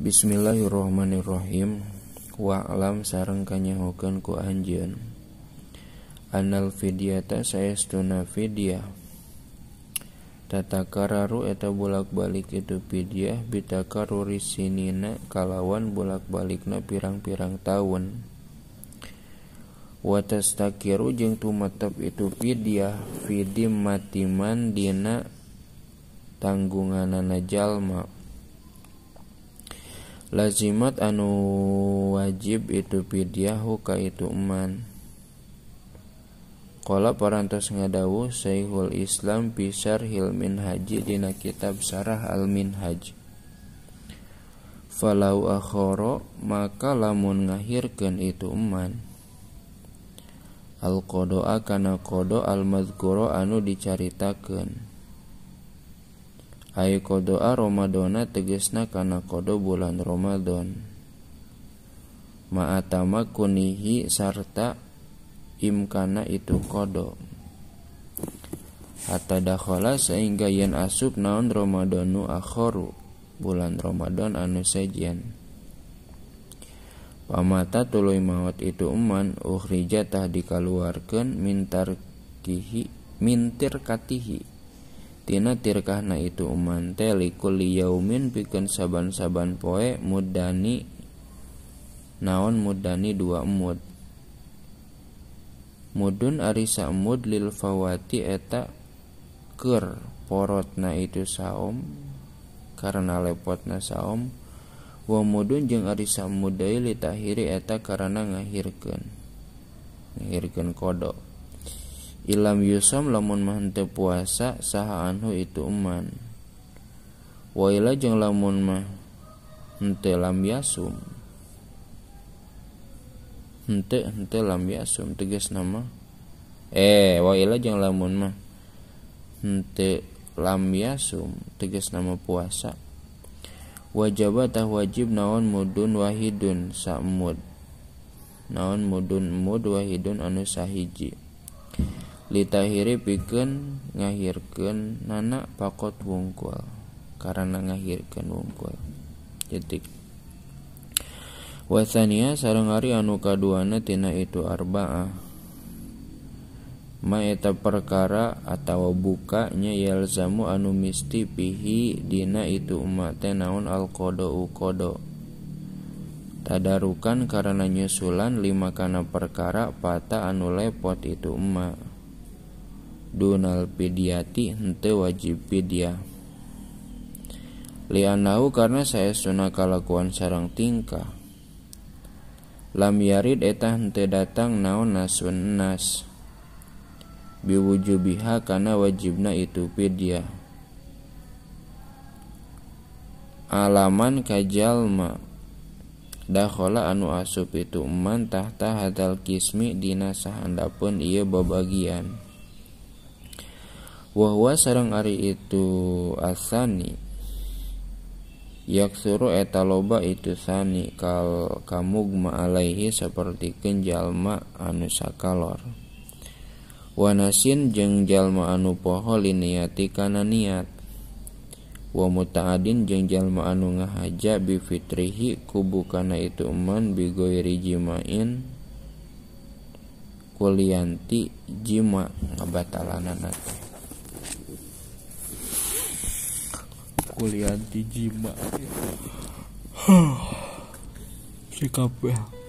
Quran Bismillahirromanrohim walam sareangkannya hoganku Anj anal vidiata sayastuunadia tatakararu eta bulak-balik itu pidiapitakar na kalawan bulak-balik na pirang-pirarang tahun watsta ki jeng tup itudia fidi matimandina taggungananajallma o lazimat anu wajib itu pidyahu ka itu eman Kala parantos ngadawu Saihul Islam pisar hilmin haji dina kitab sarah almin haji falau akhoro maka lamun ngahirkan itu eman al kodoa kana kodo al madkuro anu dicaritakan Ayo kodoa Romadona tegesna kana kodo bulan Ramadan Ma'atama kunihi sarta imkana itu kodo Hatta dakhala sehingga yen asup naon Ramadanu akhoru Bulan Ramadan anu sejen Pamata tuluy mawat itu uman uhrija tah dikaluarkeun mintar kihi mintir katihi Tina tirkahna itu umante likulli yaumin pikeun saban-saban poe mudani naon mudani dua mud mudun arisa samud lil fawati eta keur porotna itu saom karena lepotna saom wa mudun jeung ari samudai litahiri eta karena ngahirkeun ngahirkeun kodok ilam yusam lamun mahente puasa saha anhu itu eman waila jeung lamun mah hente lam yasum hente hente lam yasum tegas nama eh waila jeung lamun mah hente lam yasum tegas nama puasa wajabatah wajib naon mudun wahidun sa'mud naon mudun mud wahidun anu sahiji litahiri bikin ngahirkan nana pakot wungkul karena ngahirkan wungkul Jadi, wasania sarang hari anu kaduana tina itu arba'ah ma eta perkara atau bukanya yalzamu anu misti pihi dina itu emak tenaun al kodo ukodo tadarukan karena nyusulan lima kana perkara pata anu lepot itu emak dunal pidyati hente wajib pedia. lianau karena saya sunnah kalakuan sarang tingkah lam yarid eta hente datang naon nasun nas biwujubiha karena wajibna itu pedia. alaman kajalma dahola anu asup itu man tahta hatal kismi dina pun ia babagian wahwa sarang ari itu asani yaksuru eta etaloba itu sani kal kamugma alaihi seperti kenjalma anu sakalor wanasin jeng jalma anu poho liniati kana niat wa mutaadin jeng jalma anu ngahaja bi fitrihi kubu kana itu man bigoiri jimain kulianti jima ngabatalanan kuliah di Jima. Sikap ya.